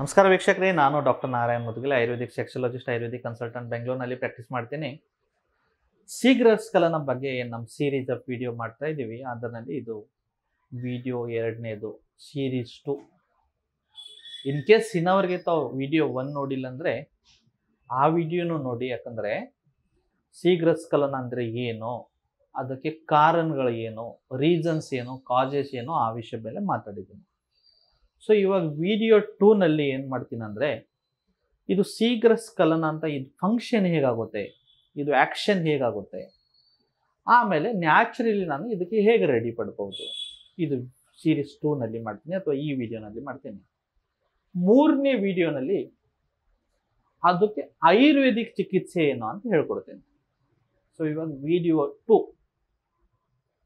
ನಮಸ್ಕಾರ ವೀಕ್ಷಕರೇ ನಾನು doctor Narayan Mudugil Ayurvedic sexologist Ayurvedic consultant ಬೆಂಗಳೂರಿನಲ್ಲಿ ಪ್ರಾಕ್ಟೀಸ್ ಮಾಡ್ತೀನಿ ಸ್ಕಲನ ಬಗ್ಗೆ ನಮ್ಮ ಸೀರೀಸ್ ಆಫ್ ವಿಡಿಯೋ ಮಾಡ್ತಾ ಇದ್ದೀವಿ ಅದರಲ್ಲಿ ಇದು ವಿಡಿಯೋ ಎರಡನೇದು ಸೀರೀಸ್ ಟು ಇನ್ ಕೇಸ್ ಇನ್ನವ್ರಿಗೆ ತಾವು ವಿಡಿಯೋ ಒನ್ ನೋಡಿಲ್ಲ ಅಂದರೆ ಆ ವಿಡಿಯೋನೂ ನೋಡಿ ಯಾಕಂದರೆ ಸೀಗ್ರಸ್ಕಲನ ಅಂದರೆ ಏನು ಅದಕ್ಕೆ ಕಾರಣಗಳು ಏನು ರೀಸನ್ಸ್ ಏನು ಕಾಜಸ್ ಏನು ಆ ವಿಷಯ ಮೇಲೆ ಮಾತಾಡಿದ್ದೀನಿ ಸೊ ಇವಾಗ ವಿಡಿಯೋ ಟೂನಲ್ಲಿ ಏನು ಮಾಡ್ತೀನಿ ಅಂದರೆ ಇದು ಶೀಘ್ರ ಸ್ಕಲನ ಅಂತ ಇದು ಫಂಕ್ಷನ್ ಹೇಗಾಗುತ್ತೆ ಇದು ಆ್ಯಕ್ಷನ್ ಹೇಗಾಗುತ್ತೆ ಆಮೇಲೆ ನ್ಯಾಚುರಲಿ ನಾನು ಇದಕ್ಕೆ ಹೇಗೆ ರೆಡಿ ಪಡ್ಬೋದು ಇದು ಸೀರೀಸ್ ಟೂನಲ್ಲಿ ಮಾಡ್ತೀನಿ ಅಥವಾ ಈ ವಿಡಿಯೋನಲ್ಲಿ ಮಾಡ್ತೀನಿ ಮೂರನೇ ವಿಡಿಯೋನಲ್ಲಿ ಅದಕ್ಕೆ ಆಯುರ್ವೇದಿಕ್ ಚಿಕಿತ್ಸೆ ಏನು ಅಂತ ಹೇಳ್ಕೊಡ್ತೀನಿ ಸೊ ಇವಾಗ ವಿಡಿಯೋ ಟು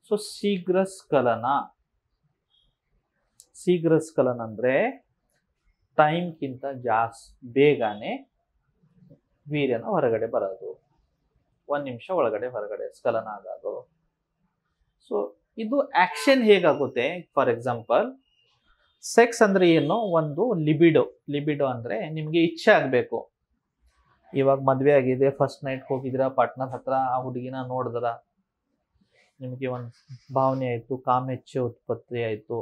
ಸೊ ಶೀಘ್ರ ಸ್ಕಲನ ಶೀಘ್ರ ಸ್ಕಲನ ಅಂದರೆ ಟೈಮ್ಗಿಂತ ಜಾಸ್ ಬೇಗನೆ ವೀರ್ಯನ ಹೊರಗಡೆ ಬರೋದು ಒಂದು ನಿಮಿಷ ಒಳಗಡೆ ಹೊರಗಡೆ ಸ್ಖಲನ ಆಗೋದು ಸೊ ಇದು ಆ್ಯಕ್ಷನ್ ಹೇಗಾಗುತ್ತೆ ಫಾರ್ ಎಕ್ಸಾಂಪಲ್ ಸೆಕ್ಸ್ ಅಂದರೆ ಏನು ಒಂದು ಲಿಬಿಡೋ ಲಿಬಿಡೋ ಅಂದರೆ ನಿಮಗೆ ಇಚ್ಛೆ ಆಗಬೇಕು ಇವಾಗ ಮದುವೆ ಆಗಿದೆ ಫಸ್ಟ್ ನೈಟ್ ಹೋಗಿದ್ರ ಪಾರ್ಟ್ನರ್ ಹತ್ರ ಆ ಹುಡುಗಿನ ನೋಡಿದ್ರ ನಿಮಗೆ ಒಂದು ಭಾವನೆ ಆಯಿತು ಕಾಮೆಚ್ಚೆ ಉತ್ಪತ್ತಿ ಆಯಿತು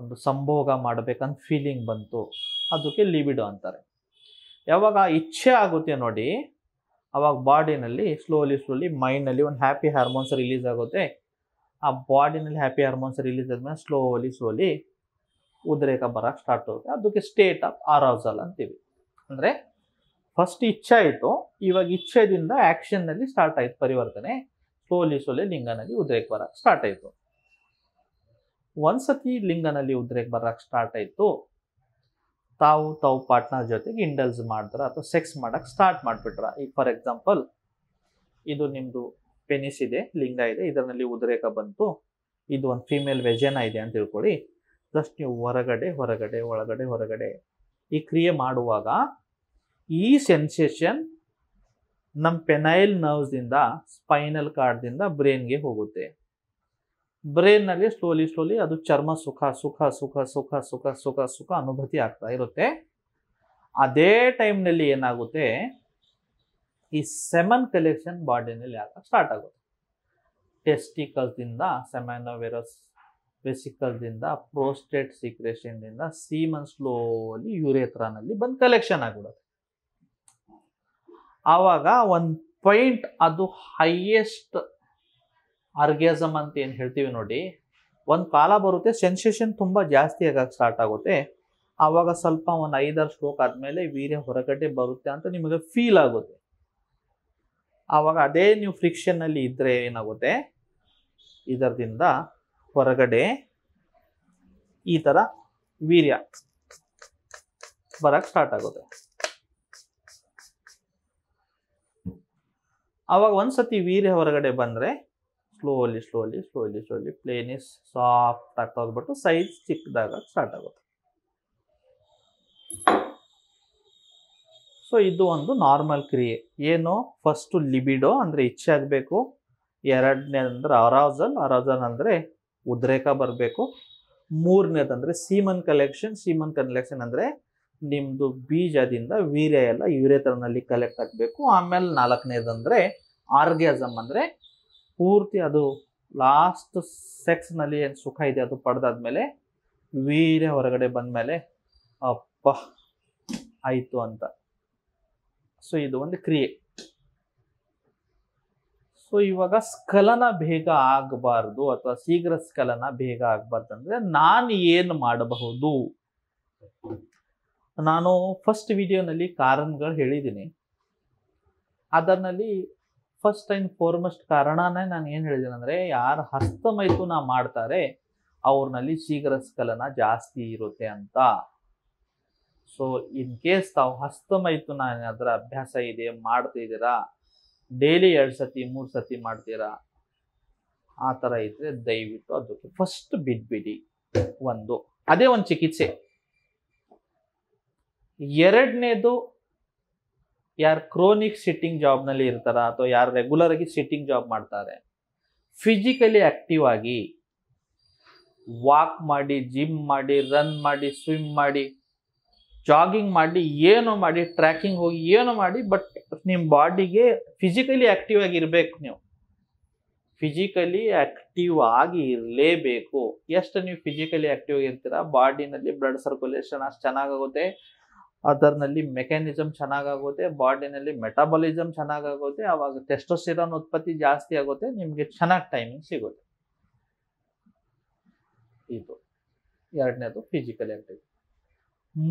ಒಂದು ಸಂಭೋಗ ಮಾಡಬೇಕಂತ ಫೀಲಿಂಗ್ ಬಂತು ಅದಕ್ಕೆ ಲಿಬಿಡೋ ಅಂತಾರೆ ಯಾವಾಗ ಇಚ್ಛೆ ಆಗುತ್ತೆ ನೋಡಿ ಅವಾಗ ಬಾಡಿನಲ್ಲಿ ಸ್ಲೋಲಿ ಸ್ಲೋಲಿ ಮೈಂಡ್ನಲ್ಲಿ ಒಂದು ಹ್ಯಾಪಿ ಹಾರ್ಮೋನ್ಸ್ ರಿಲೀಸ್ ಆಗುತ್ತೆ ಆ ಬಾಡಿನಲ್ಲಿ ಹ್ಯಾಪಿ ಹಾರ್ಮೋನ್ಸ್ ರಿಲೀಸ್ ಆದಮೇಲೆ ಸ್ಲೋಲಿ ಸ್ಲೋಲಿ ಉದ್ರೇಕ ಬರೋಕ್ಕೆ ಸ್ಟಾರ್ಟ್ ಹೋಗುತ್ತೆ ಅದಕ್ಕೆ ಸ್ಟೇಟ್ ಆಫ್ ಅರೌಸಲ್ ಅಂತೀವಿ ಅಂದರೆ ಫಸ್ಟ್ ಇಚ್ಛೆ ಆಯಿತು ಇವಾಗ ಇಚ್ಛೆಯಿಂದ ಆ್ಯಕ್ಷನ್ನಲ್ಲಿ ಸ್ಟಾರ್ಟ್ ಆಯಿತು ಪರಿವರ್ತನೆ ಸ್ಲೋಲಿ ಸ್ಲೋಲಿ ಲಿಂಗನಲ್ಲಿ ಉದ್ರೇಕ ಬರೋಕ್ಕೆ ಸ್ಟಾರ್ಟ್ ಆಯಿತು ಒಂದ್ಸತಿ ಲಿಂಗನಲ್ಲಿ ಉದ್ರೇಕ್ ಬರೋಕೆ ಸ್ಟಾರ್ಟ್ ಆಯಿತು ತಾವು ತಾವು ಪಾರ್ಟ್ನರ್ ಜೊತೆಗೆ ಇಂಡಲ್ಸ್ ಮಾಡಿದ್ರ ಅಥವಾ ಸೆಕ್ಸ್ ಮಾಡೋಕೆ ಸ್ಟಾರ್ಟ್ ಮಾಡಿಬಿಟ್ರ ಈಗ ಫಾರ್ ಎಕ್ಸಾಂಪಲ್ ಇದು ನಿಮ್ಮದು ಪೆನಿಸ್ ಇದೆ ಲಿಂಗ ಇದೆ ಇದರಲ್ಲಿ ಉದ್ರೇಕ ಬಂತು ಇದು ಒಂದು ಫೀಮೇಲ್ ವೆಜೆನ ಇದೆ ಅಂತ ತಿಳ್ಕೊಳ್ಳಿ ಜಸ್ಟ್ ನೀವು ಹೊರಗಡೆ ಹೊರಗಡೆ ಒಳಗಡೆ ಹೊರಗಡೆ ಈ ಕ್ರಿಯೆ ಮಾಡುವಾಗ ಈ ಸೆನ್ಸೇಷನ್ ನಮ್ಮ ಪೆನೈಲ್ ನರ್ವ್ಸ್ ಇಂದ ಸ್ಪೈನಲ್ ಕಾರ್ಡ್ದಿಂದ ಬ್ರೈನ್ಗೆ ಹೋಗುತ್ತೆ ಬ್ರೈನ್ನಲ್ಲಿ ಸ್ಲೋಲಿ ಸ್ಲೋಲಿ ಅದು ಚರ್ಮ ಸುಖ ಸುಖ ಸುಖ ಸುಖ ಸುಖ ಸುಖ ಸುಖ ಅನುಭೂತಿ ಆಗ್ತಾ ಇರುತ್ತೆ ಅದೇ ಟೈಮ್ನಲ್ಲಿ ಏನಾಗುತ್ತೆ ಈ ಸೆಮನ್ ಕಲೆಕ್ಷನ್ ಬಾಡಿನಲ್ಲಿ ಆಗ ಸ್ಟಾರ್ಟ್ ಆಗುತ್ತೆ ಟೆಸ್ಟಿಕಲ್ದಿಂದ ಸೆಮ್ಯಾನೋವೆರಸ್ ದಿಂದ ಪ್ರೋಸ್ಟೇಟ್ ಸೀಕ್ರೇಷನ್ದಿಂದ ಸೀಮನ್ ಸ್ಲೋಲಿ ನಲ್ಲಿ ಬಂದು ಕಲೆಕ್ಷನ್ ಆಗಿಬಿಡುತ್ತೆ ಆವಾಗ ಒಂದು ಪಾಯಿಂಟ್ ಅದು ಹೈಯೆಸ್ಟ್ ಆರ್ಗ್ಯಾಸಮ್ ಅಂತ ಏನು ಹೇಳ್ತೀವಿ ನೋಡಿ ಒಂದು ಕಾಲ ಬರುತ್ತೆ ಸೆನ್ಸೇಷನ್ ತುಂಬ ಜಾಸ್ತಿ ಆಗಕ್ಕೆ ಸ್ಟಾರ್ಟ್ ಆಗುತ್ತೆ ಆವಾಗ ಸ್ವಲ್ಪ ಒಂದು ಐದಾರು ಸ್ಟ್ರೋಕ್ ಆದಮೇಲೆ ವೀರ್ಯ ಹೊರಗಡೆ ಬರುತ್ತೆ ಅಂತ ನಿಮಗೆ ಫೀಲ್ ಆಗುತ್ತೆ ಆವಾಗ ಅದೇ ನೀವು ಫ್ರಿಕ್ಷನ್ನಲ್ಲಿ ಇದ್ದರೆ ಏನಾಗುತ್ತೆ ಇದರದಿಂದ ಹೊರಗಡೆ ಈ ಥರ ವೀರ್ಯ ಬರಕ್ಕೆ ಸ್ಟಾರ್ಟ್ ಆಗುತ್ತೆ ಆವಾಗ ಒಂದ್ಸತಿ ವೀರ್ಯ ಹೊರಗಡೆ ಬಂದರೆ slowly slowly slowly slowly penis soft ಆಗ್ತಾ ಹೋಗ್ಬಿಟ್ಟು ಸೈಜ್ ಚಿಕ್ಕದಾಗ ಸ್ಟಾರ್ಟ್ ಆಗುತ್ತೆ ಸೊ ಇದು ಒಂದು ನಾರ್ಮಲ್ ಕ್ರಿಯೆ ಏನು ಫಸ್ಟು ಲಿಬಿಡೋ ಅಂದರೆ ಇಚ್ಛೆ ಆಗಬೇಕು ಎರಡನೇದಂದ್ರೆ ಅರಾಜಲ್ ಅರಾಜಲ್ ಅಂದರೆ ಉದ್ರೇಕ ಬರಬೇಕು ಮೂರನೇದಂದ್ರೆ ಸೀಮನ್ ಕಲೆಕ್ಷನ್ ಸೀಮನ್ ಕಲೆಕ್ಷನ್ ಅಂದರೆ ನಿಮ್ಮದು ಬೀಜದಿಂದ ವೀರ್ಯ ಎಲ್ಲ ಇವರೇ ಕಲೆಕ್ಟ್ ಆಗಬೇಕು ಆಮೇಲೆ ನಾಲ್ಕನೇದಂದ್ರೆ ಆರ್ಗ್ಯಾಸಮ್ ಅಂದರೆ ಪೂರ್ತಿ ಅದು ಲಾಸ್ಟ್ ನಲ್ಲಿ ಏನು ಸುಖ ಇದೆ ಅದು ಪಡೆದಾದ್ಮೇಲೆ ವೀರ್ಯ ಹೊರಗಡೆ ಬಂದಮೇಲೆ ಅಪ್ಪ ಆಯಿತು ಅಂತ ಸೊ ಇದು ಒಂದು ಕ್ರಿಯೆ ಸೊ ಇವಾಗ ಸ್ಕಲನ ಬೇಗ ಆಗಬಾರ್ದು ಅಥವಾ ಶೀಘ್ರ ಸ್ಖಲನ ಬೇಗ ಆಗಬಾರ್ದು ಅಂದರೆ ನಾನು ಏನು ಮಾಡಬಹುದು ನಾನು ಫಸ್ಟ್ ವಿಡಿಯೋನಲ್ಲಿ ಕಾರಣಗಳು ಹೇಳಿದ್ದೀನಿ ಅದರಲ್ಲಿ ಫಸ್ಟ್ ಆ್ಯಂಡ್ ಫಾರ್ಮಸ್ಟ್ ಕಾರಣನೇ ನಾನು ಏನು ಹೇಳಿದ್ದೀನಿ ಅಂದರೆ ಯಾರು ಮೈಥುನ ಮಾಡ್ತಾರೆ ಅವ್ರನ್ನಲ್ಲಿ ಸ್ಕಲನ ಜಾಸ್ತಿ ಇರುತ್ತೆ ಅಂತ ಸೊ ಇನ್ ಕೇಸ್ ತಾವು ಮೈಥುನ ಏನಾದರೂ ಅಭ್ಯಾಸ ಇದೆ ಮಾಡ್ತಿದ್ದೀರಾ ಡೈಲಿ ಎರಡು ಸತಿ ಮೂರು ಸತಿ ಮಾಡ್ತೀರಾ ಆ ಥರ ಇದ್ದರೆ ದಯವಿಟ್ಟು ಅದಕ್ಕೆ ಫಸ್ಟ್ ಬಿಟ್ಬಿಡಿ ಒಂದು ಅದೇ ಒಂದು ಚಿಕಿತ್ಸೆ ಎರಡನೇದು ಯಾರು ಕ್ರೋನಿಕ್ ಸಿಟ್ಟಿಂಗ್ ಜಾಬ್ನಲ್ಲಿ ಇರ್ತಾರ ಅಥವಾ ಯಾರು ರೆಗ್ಯುಲರ್ ಆಗಿ ಸಿಟ್ಟಿಂಗ್ ಜಾಬ್ ಮಾಡ್ತಾರೆ ಫಿಸಿಕಲಿ ಆಕ್ಟಿವ್ ಆಗಿ ವಾಕ್ ಮಾಡಿ ಜಿಮ್ ಮಾಡಿ ರನ್ ಮಾಡಿ ಸ್ವಿಮ್ ಮಾಡಿ ಜಾಗಿಂಗ್ ಮಾಡಿ ಏನೋ ಮಾಡಿ ಟ್ರ್ಯಾಕಿಂಗ್ ಹೋಗಿ ಏನೋ ಮಾಡಿ ಬಟ್ ನಿಮ್ಮ ಬಾಡಿಗೆ ಫಿಸಿಕಲಿ ಆಕ್ಟಿವ್ ಇರಬೇಕು ನೀವು ಫಿಸಿಕಲಿ ಆಕ್ಟಿವ್ ಆಗಿ ಇರಲೇಬೇಕು ಎಷ್ಟು ನೀವು ಫಿಸಿಕಲಿ ಆಕ್ಟಿವ್ ಆಗಿರ್ತೀರ ಬಾಡಿನಲ್ಲಿ ಬ್ಲಡ್ ಸರ್ಕ್ಯುಲೇಷನ್ ಅಷ್ಟು ಚೆನ್ನಾಗಾಗುತ್ತೆ ಅದರ್ನಲ್ಲಿ ಮೆಕ್ಯಾನಿಸಮ್ ಚೆನ್ನಾಗಾಗುತ್ತೆ ಬಾಡಿನಲ್ಲಿ ಮೆಟಾಬಲಿಸಮ್ ಚೆನ್ನಾಗಾಗುತ್ತೆ ಆವಾಗ ಟೆಸ್ಟೋಸಿರಾನ್ ಉತ್ಪತ್ತಿ ಜಾಸ್ತಿ ಆಗುತ್ತೆ ನಿಮಗೆ ಚೆನ್ನಾಗಿ ಟೈಮಿಂಗ್ ಸಿಗುತ್ತೆ ಇದು ಎರಡನೇದು ಫಿಸಿಕಲ್ ಆಕ್ಟಿವಿಟಿ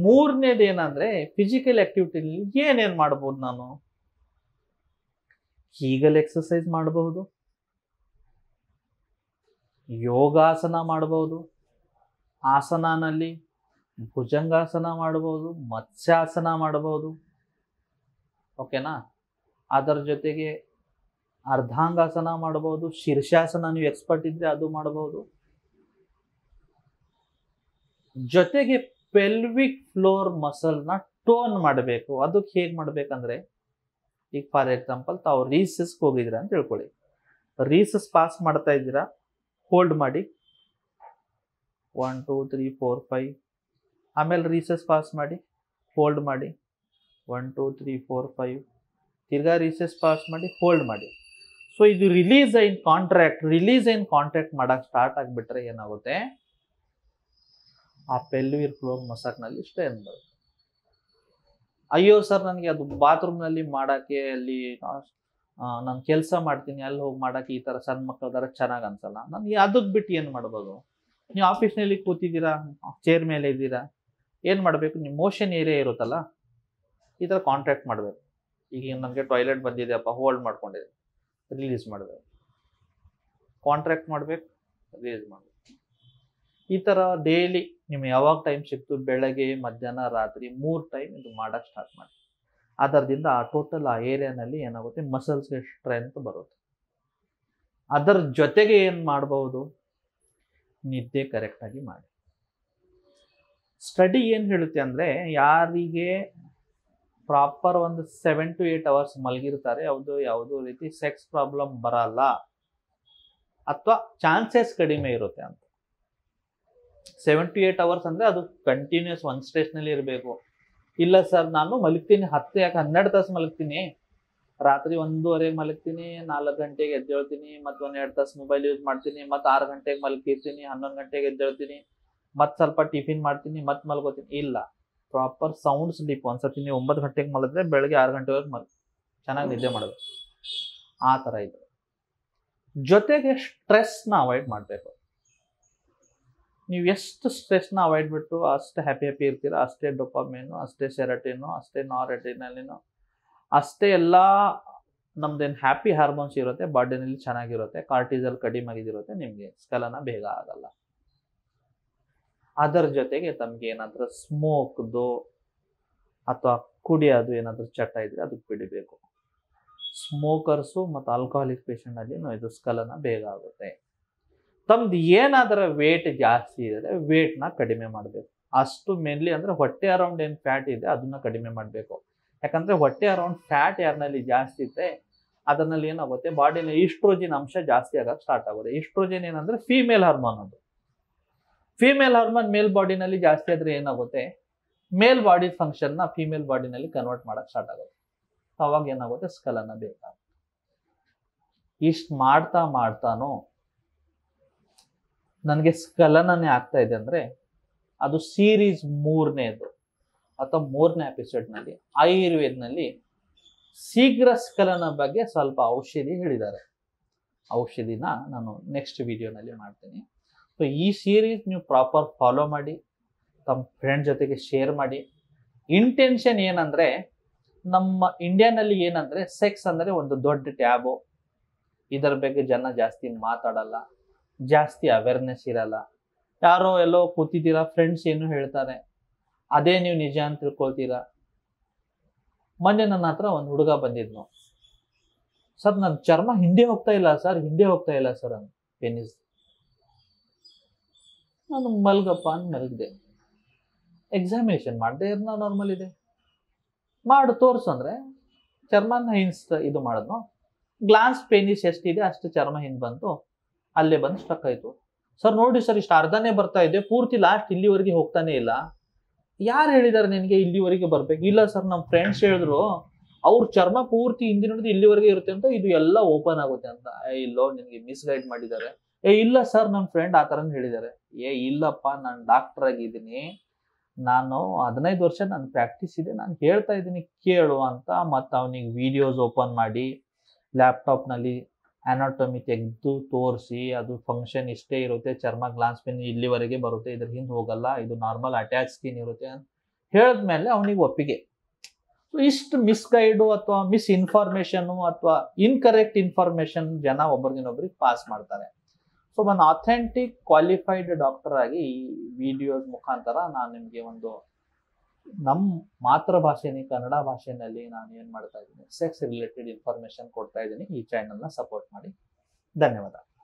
ಮೂರನೇದು ಏನಂದರೆ ಫಿಸಿಕಲ್ ಆಕ್ಟಿವಿಟಿಲಿ ಏನೇನು ಮಾಡ್ಬೋದು ನಾನು ಈಗಲ್ ಎಕ್ಸಸೈಸ್ ಮಾಡಬಹುದು ಯೋಗಾಸನ ಮಾಡಬಹುದು ಆಸನನಲ್ಲಿ ಭುಜಂಗಾಸನ ಮಾಡಬಹುದು ಮತ್ಸ್ಯಾಸನ ಮಾಡಬಹುದು ಓಕೆನಾ ಅದರ ಜೊತೆಗೆ ಅರ್ಧಾಂಗಾಸನ ಮಾಡಬಹುದು ಶೀರ್ಷಾಸನ ನೀವು ಎಕ್ಸ್ಪರ್ಟ್ ಇದ್ದರೆ ಅದು ಮಾಡಬಹುದು ಜೊತೆಗೆ ಪೆಲ್ವಿಕ್ ಫ್ಲೋರ್ ಮಸಲ್ನ ಟೋನ್ ಮಾಡಬೇಕು ಅದಕ್ಕೆ ಹೇಗೆ ಮಾಡಬೇಕಂದ್ರೆ ಈಗ ಫಾರ್ ಎಕ್ಸಾಂಪಲ್ ತಾವು ರೀಸಸ್ಗೆ ಹೋಗಿದಿರ ಅಂತ ತಿಳ್ಕೊಳ್ಳಿ ರೀಸಸ್ ಪಾಸ್ ಮಾಡ್ತಾ ಇದ್ದೀರಾ ಹೋಲ್ಡ್ ಮಾಡಿ one two three four five ಆಮೇಲೆ ರೀಸಸ್ ಪಾಸ್ ಮಾಡಿ ಫೋಲ್ಡ್ ಮಾಡಿ one two three four five ತಿರ್ಗಾ ರೀಸಸ್ ಪಾಸ್ ಮಾಡಿ ಫೋಲ್ಡ್ ಮಾಡಿ ಸೊ ಇದು release and contract release and contract ಮಾಡೋಕೆ ಸ್ಟಾರ್ಟ್ ಆಗಿಬಿಟ್ರೆ ಏನಾಗುತ್ತೆ ಆ ಪೆಲ್ವಿರ್ ಫ್ಲೋರ್ ಮಸಾಕ್ನಲ್ಲಿ ಸ್ಟೇನ್ ಬರುತ್ತೆ ಅಯ್ಯೋ ಸರ್ ನನಗೆ ಅದು ಬಾತ್ರೂಮ್ನಲ್ಲಿ ಮಾಡೋಕ್ಕೆ ಅಲ್ಲಿ ನಾನು ಕೆಲಸ ಮಾಡ್ತೀನಿ ಅಲ್ಲಿ ಹೋಗಿ ಮಾಡೋಕ್ಕೆ ಈ ಥರ ಸಣ್ಣ ಮಕ್ಕಳು ಥರ ಚೆನ್ನಾಗಿ ಅನ್ಸಲ್ಲ ನನಗೆ ಅದಕ್ಕೆ ಬಿಟ್ಟು ಏನು ಮಾಡ್ಬೋದು ನೀವು ಆಫೀಸ್ನಲ್ಲಿ ಕೂತಿದ್ದೀರಾ ಚೇರ್ ಮೇಲೆ ಇದ್ದೀರಾ ಏನು ಮಾಡಬೇಕು ನಿಮ್ಮ ಮೋಷನ್ ಏರಿಯಾ ಇರುತ್ತಲ್ಲ ಈ ಥರ ಕಾಂಟ್ರ್ಯಾಕ್ಟ್ ಮಾಡಬೇಕು ಈಗ ನನಗೆ ಟಾಯ್ಲೆಟ್ ಬಂದಿದೆಯಪ್ಪ ಹೋಲ್ಡ್ ಮಾಡ್ಕೊಂಡಿದೆ ರಿಲೀಸ್ ಮಾಡಬೇಕು ಕಾಂಟ್ರಾಕ್ಟ್ ಮಾಡಬೇಕು ರಿಲೀಸ್ ಮಾಡಬೇಕು ಈ ಥರ ಡೈಲಿ ನಿಮ್ಗೆ ಯಾವಾಗ ಟೈಮ್ ಸಿಕ್ತು ಬೆಳಗ್ಗೆ ಮಧ್ಯಾಹ್ನ ರಾತ್ರಿ ಮೂರು ಟೈಮ್ ಇದು ಮಾಡೋಕ್ಕೆ ಸ್ಟಾರ್ಟ್ ಮಾಡಿ ಅದರದಿಂದ ಆ ಟೋಟಲ್ ಆ ಏರಿಯಾನಲ್ಲಿ ಏನಾಗುತ್ತೆ ಮಸಲ್ಸ್ಗೆ ಸ್ಟ್ರೆಂತ್ ಬರುತ್ತೆ ಅದರ ಜೊತೆಗೆ ಏನು ಮಾಡ್ಬೋದು ನಿದ್ದೆ ಕರೆಕ್ಟಾಗಿ ಮಾಡಿ ಸ್ಟಡಿ ಏನು ಹೇಳುತ್ತೆ ಅಂದರೆ ಯಾರಿಗೆ ಪ್ರಾಪರ್ ಒಂದು ಸೆವೆನ್ ಟು ಏಟ್ ಅವರ್ಸ್ ಮಲಗಿರ್ತಾರೆ ಅವ್ರದ್ದು ಯಾವುದೋ ರೀತಿ ಸೆಕ್ಸ್ ಪ್ರಾಬ್ಲಮ್ ಬರಲ್ಲ ಅಥವಾ ಚಾನ್ಸಸ್ ಕಡಿಮೆ ಇರುತ್ತೆ ಅಂತ ಸೆವೆನ್ ಟು ಏಟ್ ಅವರ್ಸ್ ಅಂದರೆ ಅದು ಕಂಟಿನ್ಯೂಸ್ ಒಂದು ಸ್ಟೇಷನಲ್ಲಿ ಇರಬೇಕು ಇಲ್ಲ ಸರ್ ನಾನು ಮಲಗ್ತೀನಿ ಹತ್ತು ಯಾಕೆ ಹನ್ನೆರಡು ತಾಸು ಮಲಗ್ತೀನಿ ರಾತ್ರಿ ಒಂದೂವರೆಗೆ ಮಲಗ್ತೀನಿ ನಾಲ್ಕು ಗಂಟೆಗೆ ಎದ್ದೇಳ್ತೀನಿ ಮತ್ತು ಒಂದೆರಡು ತಾಸು ಮೊಬೈಲ್ ಯೂಸ್ ಮಾಡ್ತೀನಿ ಮತ್ತೆ ಆರು ಗಂಟೆಗೆ ಮಲಗಿರ್ತೀನಿ ಹನ್ನೊಂದು ಗಂಟೆಗೆ ಎದ್ದೇಳ್ತೀನಿ ಮತ್ ಸ್ವಲ್ಪ ಟಿಫಿನ್ ಮಾಡ್ತೀನಿ ಮತ್ ಮಲ್ಕೋತೀನಿ ಇಲ್ಲ ಪ್ರಾಪರ್ ಸೌಂಡ್ ಸ್ಲೀಪ್ ಒಂದ್ಸತಿ ನೀವು ಒಂಬತ್ತು ಗಂಟೆಗೆ ಮಲದ್ರೆ ಬೆಳಗ್ಗೆ ಆರು ಗಂಟೆವರೆಗೆ ಮಲ್ ಚೆನ್ನಾಗಿ ನಿದ್ದೆ ಮಾಡೋದು ಆ ಥರ ಇದು ಜೊತೆಗೆ ಸ್ಟ್ರೆಸ್ನ ಅವಾಯ್ಡ್ ಮಾಡಬೇಕು ನೀವು ಎಷ್ಟು ಸ್ಟ್ರೆಸ್ನ ಅವಾಯ್ಡ್ ಬಿಟ್ಟು ಅಷ್ಟೇ ಹ್ಯಾಪಿ ಹ್ಯಾಪಿ ಇರ್ತೀರ ಅಷ್ಟೇ ಡೊಪಾಮೇನು ಅಷ್ಟೇ ಸೆರಟಿನು ಅಷ್ಟೇ ನಾರೆಟಿನಲ್ಲಿನೋ ಅಷ್ಟೇ ಎಲ್ಲ ನಮ್ದೇನು ಹ್ಯಾಪಿ ಹಾರ್ಮೋನ್ಸ್ ಇರುತ್ತೆ ಬಾಡಿನಲ್ಲಿ ಚೆನ್ನಾಗಿರುತ್ತೆ ಕಾರ್ಟಿಸಲ್ ಕಡಿಮೆ ಆಗಿದಿರುತ್ತೆ ನಿಮಗೆ ಸ್ಕಲನ ಬೇಗ ಆಗಲ್ಲ ಅದರ ಜೊತೆಗೆ ತಮಗೆ ಏನಾದರೂ ಸ್ಮೋಕ್ದು ಅಥವಾ ಕುಡಿಯೋದು ಏನಾದರೂ ಚಟ ಇದ್ದರೆ ಅದಕ್ಕೆ ಬಿಡಬೇಕು ಸ್ಮೋಕರ್ಸು ಮತ್ತು ಆಲ್ಕೋಹಾಲಿಕ್ ಪೇಷಂಟಲ್ಲಿ ಇದು ಸ್ಕಲನ ಬೇಗ ಆಗುತ್ತೆ ತಮ್ದು ಏನಾದರೂ ವೇಟ್ ಜಾಸ್ತಿ ಇದ್ದರೆ ವೇಟ್ನ ಕಡಿಮೆ ಮಾಡಬೇಕು ಅಷ್ಟು ಮೇನ್ಲಿ ಅಂದರೆ ಹೊಟ್ಟೆ ಅರೌಂಡ್ ಏನು ಫ್ಯಾಟ್ ಇದೆ ಅದನ್ನ ಕಡಿಮೆ ಮಾಡಬೇಕು ಯಾಕಂದರೆ ಹೊಟ್ಟೆ ಅರೌಂಡ್ ಫ್ಯಾಟ್ ಯಾರನಲ್ಲಿ ಜಾಸ್ತಿ ಇದೆ ಅದರಲ್ಲಿ ಏನಾಗುತ್ತೆ ಬಾಡಿನ ಈಸ್ಟ್ರೋಜಿನ್ ಅಂಶ ಜಾಸ್ತಿ ಆಗೋಕ್ಕೆ ಸ್ಟಾರ್ಟ್ ಆಗುತ್ತೆ ಈಸ್ಟ್ರೋಜಿನ್ ಏನಂದ್ರೆ ಫೀಮೇಲ್ ಹಾರ್ಮೋನ್ ಅದು ಫೀಮೇಲ್ ಹಾರ್ಮೋನ್ ಮೇಲ್ ಬಾಡಿನಲ್ಲಿ ಜಾಸ್ತಿ ಆದರೆ ಏನಾಗುತ್ತೆ ಮೇಲ್ ಬಾಡಿ ಫಂಕ್ಷನ್ನ ಫೀಮೇಲ್ ಬಾಡಿನಲ್ಲಿ ಕನ್ವರ್ಟ್ ಮಾಡೋಕ್ಕೆ ಸ್ಟಾರ್ಟ್ ಆಗುತ್ತೆ ಅವಾಗ ಏನಾಗುತ್ತೆ ಸ್ಕಲನ ಬೇಕಾಗುತ್ತೆ ಇಷ್ಟು ಮಾಡ್ತಾ ಮಾಡ್ತಾನೋ ನನಗೆ ಸ್ಕಲನನೇ ಆಗ್ತಾ ಇದೆ ಅಂದರೆ ಅದು ಸೀರೀಸ್ ಮೂರನೇದು ಅಥವಾ ಮೂರನೇ ಎಪಿಸೋಡ್ನಲ್ಲಿ ಆಯುರ್ವೇದ್ನಲ್ಲಿ ಶೀಘ್ರ ಸ್ಕಲನ ಬಗ್ಗೆ ಸ್ವಲ್ಪ ಔಷಧಿ ಹೇಳಿದ್ದಾರೆ ಔಷಧಿನ ನಾನು ನೆಕ್ಸ್ಟ್ ವಿಡಿಯೋನಲ್ಲಿ ಮಾಡ್ತೀನಿ ಸೊ ಈ ಸೀರೀಸ್ ನೀವು ಪ್ರಾಪರ್ ಫಾಲೋ ಮಾಡಿ ತಮ್ಮ ಫ್ರೆಂಡ್ ಜೊತೆಗೆ ಶೇರ್ ಮಾಡಿ ಇಂಟೆನ್ಷನ್ ಏನಂದರೆ ನಮ್ಮ ಇಂಡಿಯಾನಲ್ಲಿ ಏನಂದರೆ ಸೆಕ್ಸ್ ಅಂದರೆ ಒಂದು ದೊಡ್ಡ ಟ್ಯಾಬು ಇದರ ಬಗ್ಗೆ ಜನ ಜಾಸ್ತಿ ಮಾತಾಡಲ್ಲ ಜಾಸ್ತಿ ಅವೇರ್ನೆಸ್ ಇರಲ್ಲ ಯಾರೋ ಎಲ್ಲೋ ಕೂತಿದ್ದೀರಾ ಫ್ರೆಂಡ್ಸ್ ಏನು ಹೇಳ್ತಾರೆ ಅದೇ ನೀವು ನಿಜ ಅಂತ ತಿಳ್ಕೊಳ್ತೀರಾ ಮೊನ್ನೆ ನನ್ನ ಹತ್ರ ಒಂದು ಹುಡುಗ ಬಂದಿದ್ನು ಸರ್ ನನ್ನ ಚರ್ಮ ಹಿಂದೆ ಹೋಗ್ತಾ ಇಲ್ಲ ಸರ್ ಹಿಂದೆ ಹೋಗ್ತಾ ಇಲ್ಲ ಸರ್ ಅಂತ ಪೆನಿಸ್ ನಾನು ಮಲ್ಗಪ್ಪ ಅಂತ ಮಲಗಿದೆ ಎಕ್ಸಾಮಿನೇಷನ್ ಮಾಡಿದೆ ಇರೋ ನಾರ್ಮಲ್ ಇದೆ ಮಾಡು ತೋರಿಸು ಅಂದರೆ ಚರ್ಮನ ಹಿನ್ಸ್ ಇದು ಮಾಡಿದ್ನು ಗ್ಲಾನ್ಸ್ ಪೇನಿಸ್ ಎಷ್ಟಿದೆ ಅಷ್ಟು ಚರ್ಮ ಹಿಂದೆ ಬಂತು ಅಲ್ಲೇ ಬಂದು ಸ್ಟಕ್ ಆಯಿತು ಸರ್ ನೋಡಿ ಸರ್ ಇಷ್ಟು ಅರ್ಧನೇ ಬರ್ತಾ ಇದೆ ಪೂರ್ತಿ ಲಾಸ್ಟ್ ಇಲ್ಲಿವರೆಗೆ ಹೋಗ್ತಾನೆ ಇಲ್ಲ ಯಾರು ಹೇಳಿದ್ದಾರೆ ನಿನಗೆ ಇಲ್ಲಿವರೆಗೆ ಬರಬೇಕು ಇಲ್ಲ ಸರ್ ನಮ್ಮ ಫ್ರೆಂಡ್ಸ್ ಹೇಳಿದ್ರು ಅವ್ರ ಚರ್ಮ ಪೂರ್ತಿ ಹಿಂದಿನ ಇಲ್ಲಿವರೆಗೆ ಇರುತ್ತೆ ಅಂತ ಇದು ಎಲ್ಲ ಓಪನ್ ಆಗುತ್ತೆ ಅಂತ ಇಲ್ಲೋ ನಿನಗೆ ಮಿಸ್ಗೈಡ್ ಮಾಡಿದ್ದಾರೆ ಏ ಇಲ್ಲ ಸರ್ ನನ್ನ ಫ್ರೆಂಡ್ ಆ ಥರನೂ ಹೇಳಿದ್ದಾರೆ ಏ ಇಲ್ಲಪ್ಪ ನಾನು ಡಾಕ್ಟರ್ ಆಗಿದ್ದೀನಿ ನಾನು ಹದಿನೈದು ವರ್ಷ ನನ್ನ ಪ್ರಾಕ್ಟೀಸ್ ಇದೆ ನಾನು ಹೇಳ್ತಾ ಇದ್ದೀನಿ ಕೇಳು ಅಂತ ಮತ್ತೆ ಅವನಿಗೆ ವಿಡಿಯೋಸ್ ಓಪನ್ ಮಾಡಿ ಲ್ಯಾಪ್ಟಾಪ್ನಲ್ಲಿ ಅನಾಟಮಿ ತೆಗೆದು ತೋರಿಸಿ ಅದು ಫಂಕ್ಷನ್ ಇಷ್ಟೇ ಇರುತ್ತೆ ಚರ್ಮ ಗ್ಲಾನ್ಸ್ ಪೆನ್ ಇಲ್ಲಿವರೆಗೆ ಬರುತ್ತೆ ಇದ್ರ ಹಿಂದೆ ಹೋಗಲ್ಲ ಇದು ನಾರ್ಮಲ್ ಅಟ್ಯಾಚ್ ಸ್ಕಿನ್ ಇರುತ್ತೆ ಅಂತ ಹೇಳಿದ್ಮೇಲೆ ಅವನಿಗೆ ಒಪ್ಪಿಗೆ ಸೊ ಇಷ್ಟು ಮಿಸ್ಗೈಡು ಅಥವಾ ಮಿಸ್ ಅಥವಾ ಇನ್ಕರೆಕ್ಟ್ ಇನ್ಫಾರ್ಮೇಶನ್ ಜನ ಒಬ್ಬರಿಗಿನೊಬ್ರಿಗೆ ಪಾಸ್ ಮಾಡ್ತಾರೆ ಸೊ ಒಂದು ಅಥೆಂಟಿಕ್ ಕ್ವಾಲಿಫೈಡ್ ಡಾಕ್ಟರ್ ಆಗಿ ಈ ವಿಡಿಯೋಸ್ ಮುಖಾಂತರ ನಾನು ನಿಮಗೆ ಒಂದು ನಮ್ಮ ಮಾತೃಭಾಷೆನೇ ಕನ್ನಡ ಭಾಷೆನಲ್ಲಿ ನಾನು ಏನು ಮಾಡ್ತಾ ಇದ್ದೀನಿ ಸೆಕ್ಸ್ ರಿಲೇಟೆಡ್ ಇನ್ಫಾರ್ಮೇಶನ್ ಕೊಡ್ತಾ ಇದ್ದೀನಿ ಈ ಚಾನಲ್ನ ಸಪೋರ್ಟ್ ಮಾಡಿ ಧನ್ಯವಾದ